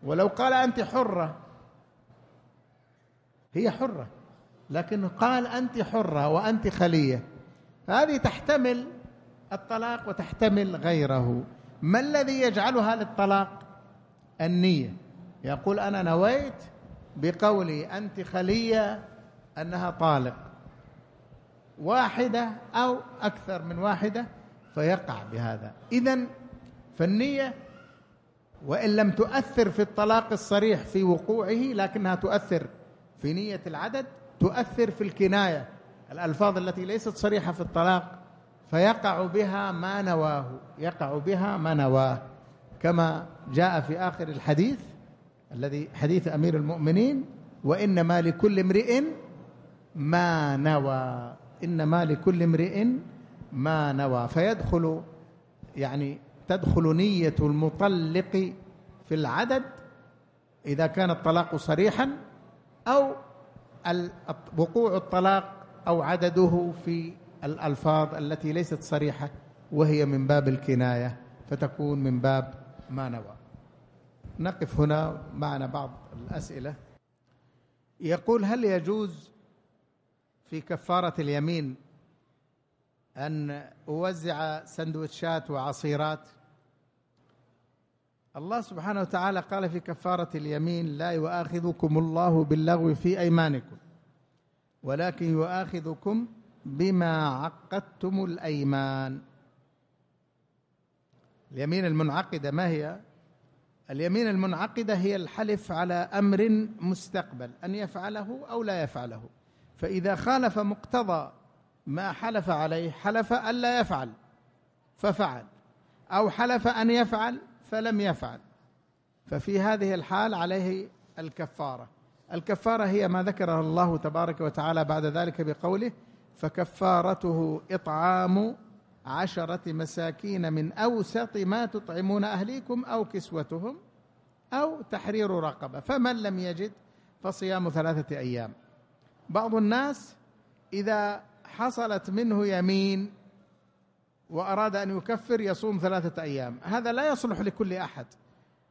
Speaker 2: ولو قال أنت حرة هي حرة لكن قال أنت حرة وأنت خلية هذه تحتمل الطلاق وتحتمل غيره ما الذي يجعلها للطلاق النيه يقول انا نويت بقولي انت خليه انها طالق واحده او اكثر من واحده فيقع بهذا اذا فالنيه وان لم تؤثر في الطلاق الصريح في وقوعه لكنها تؤثر في نيه العدد تؤثر في الكنايه الالفاظ التي ليست صريحه في الطلاق فيقع بها ما نواه يقع بها ما نواه كما جاء في آخر الحديث الذي حديث أمير المؤمنين وإنما لكل امرئ ما نوى إنما لكل امرئ ما نوى فيدخل يعني تدخل نية المطلق في العدد إذا كان الطلاق صريحا أو وقوع الطلاق أو عدده في الألفاظ التي ليست صريحة وهي من باب الكناية فتكون من باب ما نوى نقف هنا معنا بعض الأسئلة يقول هل يجوز في كفارة اليمين أن أوزع سندوتشات وعصيرات الله سبحانه وتعالى قال في كفارة اليمين لا يؤاخذكم الله باللغو في أيمانكم ولكن يؤاخذكم بما عقدتم الايمان اليمين المنعقده ما هي اليمين المنعقده هي الحلف على امر مستقبل ان يفعله او لا يفعله فاذا خالف مقتضى ما حلف عليه حلف أن لا يفعل ففعل او حلف ان يفعل فلم يفعل ففي هذه الحال عليه الكفاره الكفاره هي ما ذكرها الله تبارك وتعالى بعد ذلك بقوله فكفارته اطعام عشره مساكين من اوسط ما تطعمون اهليكم او كسوتهم او تحرير رقبه فمن لم يجد فصيام ثلاثه ايام بعض الناس اذا حصلت منه يمين واراد ان يكفر يصوم ثلاثه ايام هذا لا يصلح لكل احد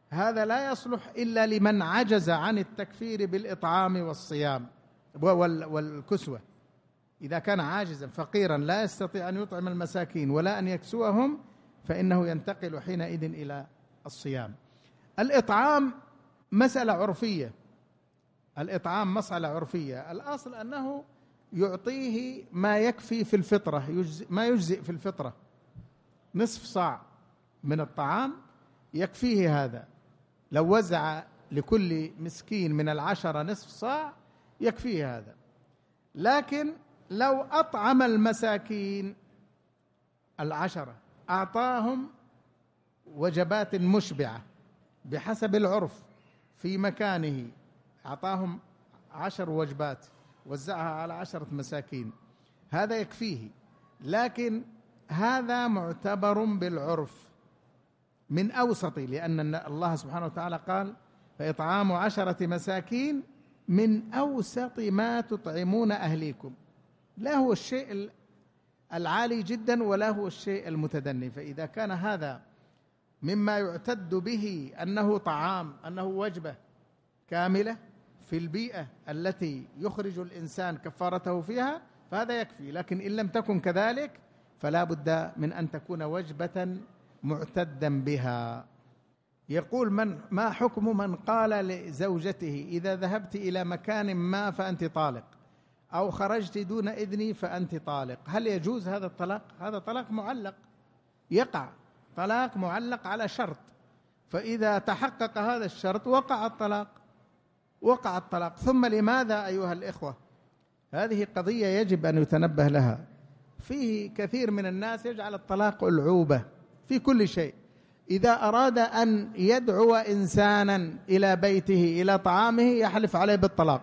Speaker 2: هذا لا يصلح الا لمن عجز عن التكفير بالاطعام والصيام والكسوه إذا كان عاجزا فقيرا لا يستطيع أن يطعم المساكين ولا أن يكسوهم فإنه ينتقل حينئذ إلى الصيام الإطعام مسألة عرفية الإطعام مسألة عرفية الأصل أنه يعطيه ما يكفي في الفطرة يجزئ ما يجزئ في الفطرة نصف صاع من الطعام يكفيه هذا لو وزع لكل مسكين من العشرة نصف صاع يكفيه هذا لكن لو اطعم المساكين العشره اعطاهم وجبات مشبعه بحسب العرف في مكانه اعطاهم عشر وجبات وزعها على عشره مساكين هذا يكفيه لكن هذا معتبر بالعرف من اوسط لان الله سبحانه وتعالى قال فاطعام عشره مساكين من اوسط ما تطعمون اهليكم لا هو الشيء العالي جدا ولا هو الشيء المتدني فإذا كان هذا مما يعتد به أنه طعام أنه وجبة كاملة في البيئة التي يخرج الإنسان كفارته فيها فهذا يكفي لكن إن لم تكن كذلك فلا بد من أن تكون وجبة معتدا بها يقول من ما حكم من قال لزوجته إذا ذهبت إلى مكان ما فأنت طالق أو خرجت دون إذني فأنت طالق هل يجوز هذا الطلاق؟ هذا طلاق معلق يقع طلاق معلق على شرط فإذا تحقق هذا الشرط وقع الطلاق وقع الطلاق ثم لماذا أيها الإخوة هذه قضية يجب أن يتنبه لها فيه كثير من الناس يجعل الطلاق ألعوبة في كل شيء إذا أراد أن يدعو إنسانا إلى بيته إلى طعامه يحلف عليه بالطلاق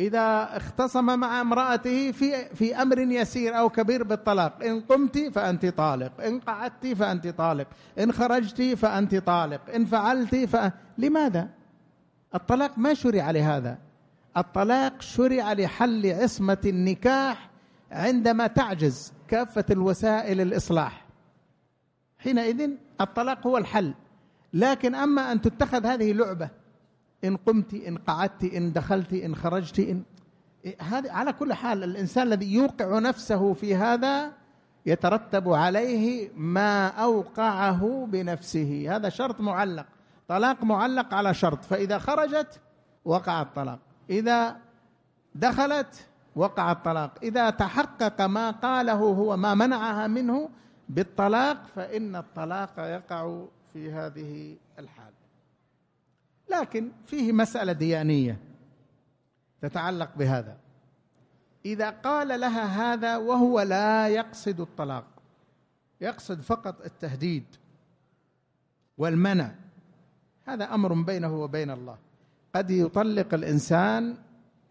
Speaker 2: إذا اختصم مع امرأته في في أمر يسير أو كبير بالطلاق إن قمت فأنت طالق إن قعدت فأنت طالق إن خرجت فأنت طالق إن فعلت ف... لماذا؟ الطلاق ما شرع لهذا الطلاق شرع لحل عصمة النكاح عندما تعجز كافة الوسائل الإصلاح حينئذ الطلاق هو الحل لكن أما أن تتخذ هذه لعبة إن قمت إن قعدت إن دخلت إن خرجت إن إيه، هذا على كل حال الإنسان الذي يوقع نفسه في هذا يترتب عليه ما أوقعه بنفسه هذا شرط معلق طلاق معلق على شرط فإذا خرجت وقع الطلاق إذا دخلت وقع الطلاق إذا تحقق ما قاله هو ما منعها منه بالطلاق فإن الطلاق يقع في هذه الحال لكن فيه مساله ديانيه تتعلق بهذا اذا قال لها هذا وهو لا يقصد الطلاق يقصد فقط التهديد والمنع هذا امر بينه وبين الله قد يطلق الانسان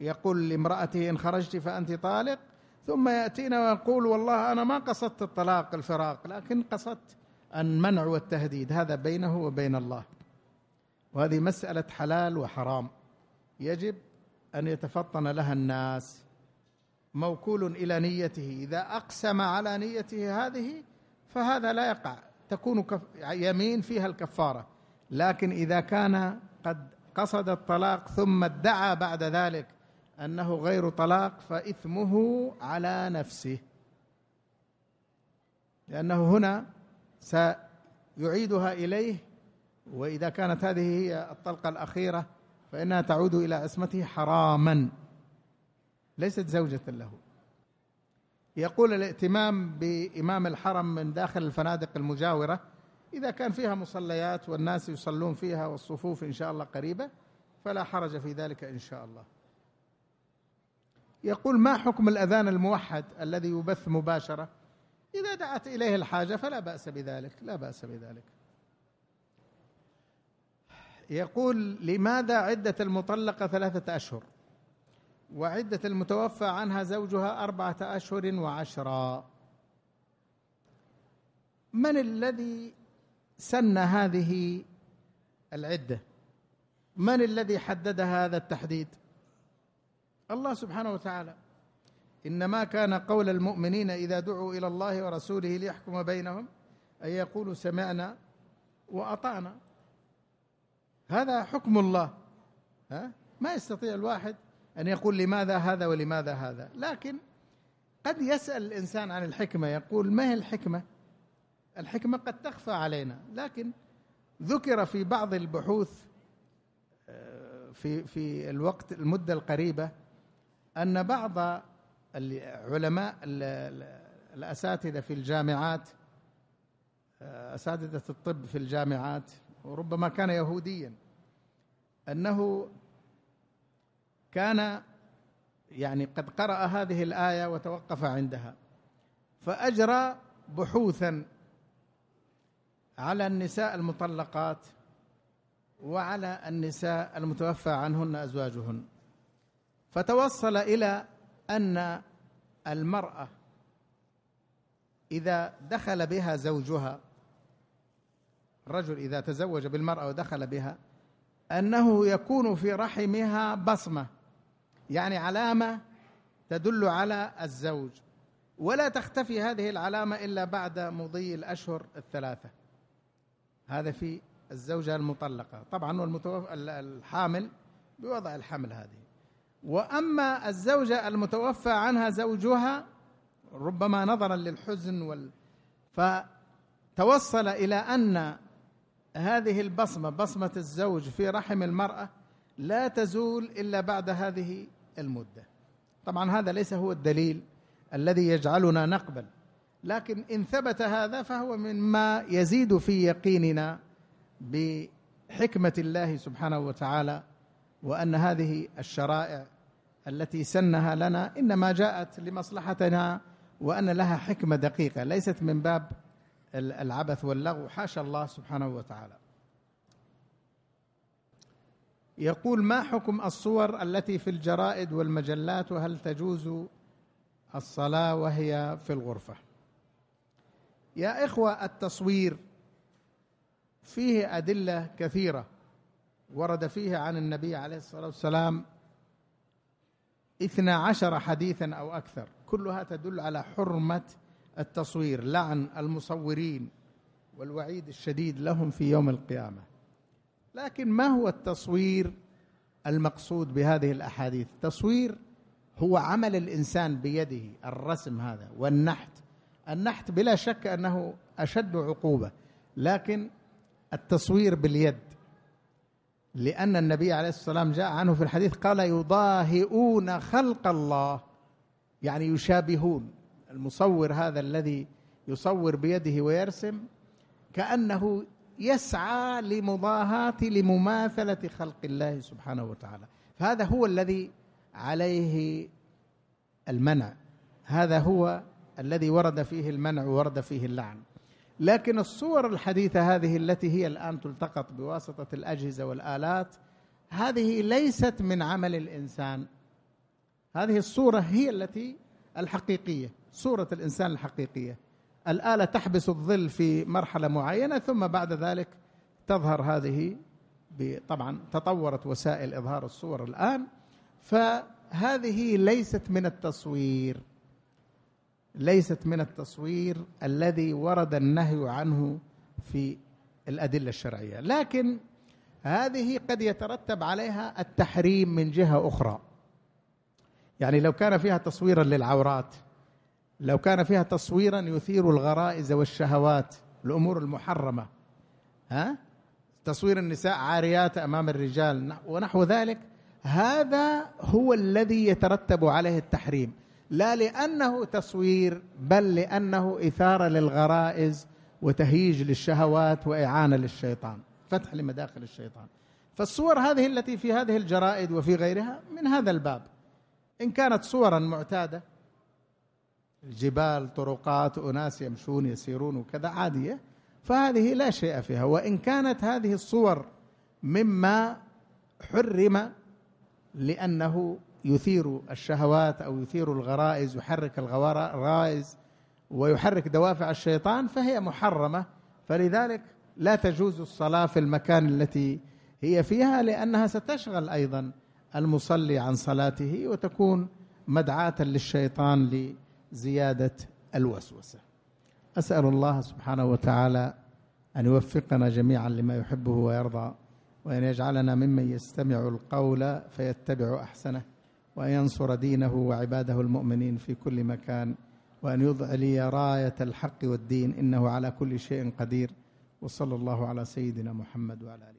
Speaker 2: يقول لامراته ان خرجت فانت طالق ثم ياتينا ويقول والله انا ما قصدت الطلاق الفراق لكن قصدت المنع والتهديد هذا بينه وبين الله وهذه مسألة حلال وحرام يجب أن يتفطن لها الناس موكول إلى نيته إذا أقسم على نيته هذه فهذا لا يقع تكون كف يمين فيها الكفارة لكن إذا كان قد قصد الطلاق ثم ادعى بعد ذلك أنه غير طلاق فإثمه على نفسه لأنه هنا سيعيدها إليه وإذا كانت هذه هي الطلقة الأخيرة فإنها تعود إلى عصمته حراما ليست زوجة له يقول الائتمام بإمام الحرم من داخل الفنادق المجاورة إذا كان فيها مصليات والناس يصلون فيها والصفوف إن شاء الله قريبة فلا حرج في ذلك إن شاء الله يقول ما حكم الأذان الموحد الذي يبث مباشرة إذا دعت إليه الحاجة فلا بأس بذلك لا بأس بذلك يقول لماذا عدة المطلقة ثلاثة أشهر وعدة المتوفى عنها زوجها أربعة أشهر وعشرة من الذي سن هذه العدة من الذي حدد هذا التحديد الله سبحانه وتعالى إنما كان قول المؤمنين إذا دعوا إلى الله ورسوله ليحكم بينهم أن يقولوا سمعنا وأطعنا هذا حكم الله ها ما يستطيع الواحد ان يقول لماذا هذا ولماذا هذا لكن قد يسال الانسان عن الحكمه يقول ما هي الحكمه الحكمه قد تخفى علينا لكن ذكر في بعض البحوث آه، في في الوقت المده القريبه ان بعض العلماء الاساتذه في الجامعات آه، اساتذه الطب في الجامعات وربما كان يهوديا انه كان يعني قد قرأ هذه الآية وتوقف عندها فأجرى بحوثا على النساء المطلقات وعلى النساء المتوفى عنهن أزواجهن فتوصل إلى أن المرأة إذا دخل بها زوجها الرجل إذا تزوج بالمرأة ودخل بها أنه يكون في رحمها بصمة يعني علامة تدل على الزوج ولا تختفي هذه العلامة إلا بعد مضي الأشهر الثلاثة هذا في الزوجة المطلقة طبعا والمتوفى الحامل بوضع الحمل هذه وأما الزوجة المتوفى عنها زوجها ربما نظرا للحزن وال فتوصل إلى أن هذه البصمه بصمه الزوج في رحم المراه لا تزول الا بعد هذه المده طبعا هذا ليس هو الدليل الذي يجعلنا نقبل لكن ان ثبت هذا فهو مما يزيد في يقيننا بحكمه الله سبحانه وتعالى وان هذه الشرائع التي سنها لنا انما جاءت لمصلحتنا وان لها حكمه دقيقه ليست من باب العبث واللغو حاشا الله سبحانه وتعالى يقول ما حكم الصور التي في الجرائد والمجلات وهل تجوز الصلاه وهي في الغرفه يا اخوه التصوير فيه ادله كثيره ورد فيه عن النبي عليه الصلاه والسلام اثنا عشر حديثا او اكثر كلها تدل على حرمه التصوير لعن المصورين والوعيد الشديد لهم في يوم القيامه لكن ما هو التصوير المقصود بهذه الاحاديث التصوير هو عمل الانسان بيده الرسم هذا والنحت النحت بلا شك انه اشد عقوبه لكن التصوير باليد لان النبي عليه الصلاه والسلام جاء عنه في الحديث قال يضاهئون خلق الله يعني يشابهون المصور هذا الذي يصور بيده ويرسم كانه يسعى لمضاهاه لمماثله خلق الله سبحانه وتعالى فهذا هو الذي عليه المنع هذا هو الذي ورد فيه المنع وورد فيه اللعن لكن الصور الحديثه هذه التي هي الان تلتقط بواسطه الاجهزه والالات هذه ليست من عمل الانسان هذه الصوره هي التي الحقيقيه صورة الإنسان الحقيقية الآلة تحبس الظل في مرحلة معينة ثم بعد ذلك تظهر هذه طبعا تطورت وسائل إظهار الصور الآن فهذه ليست من التصوير ليست من التصوير الذي ورد النهي عنه في الأدلة الشرعية لكن هذه قد يترتب عليها التحريم من جهة أخرى يعني لو كان فيها تصويرا للعورات لو كان فيها تصويرا يثير الغرائز والشهوات الأمور المحرمة ها تصوير النساء عاريات أمام الرجال ونحو ذلك هذا هو الذي يترتب عليه التحريم لا لأنه تصوير بل لأنه إثارة للغرائز وتهيج للشهوات وإعانة للشيطان فتح لمداخل الشيطان فالصور هذه التي في هذه الجرائد وفي غيرها من هذا الباب إن كانت صورا معتادة جبال طرقات أناس يمشون يسيرون وكذا عادية فهذه لا شيء فيها وإن كانت هذه الصور مما حرم لأنه يثير الشهوات أو يثير الغرائز يحرك الغرائز ويحرك دوافع الشيطان فهي محرمة فلذلك لا تجوز الصلاة في المكان التي هي فيها لأنها ستشغل أيضا المصلي عن صلاته وتكون مدعاة للشيطان لي زيادة الوسوسة أسأل الله سبحانه وتعالى أن يوفقنا جميعا لما يحبه ويرضى وأن يجعلنا ممن يستمع القول فيتبع أحسنه وأن ينصر دينه وعباده المؤمنين في كل مكان وأن يضع لي راية الحق والدين إنه على كل شيء قدير وصلى الله على سيدنا محمد
Speaker 1: وعلى آله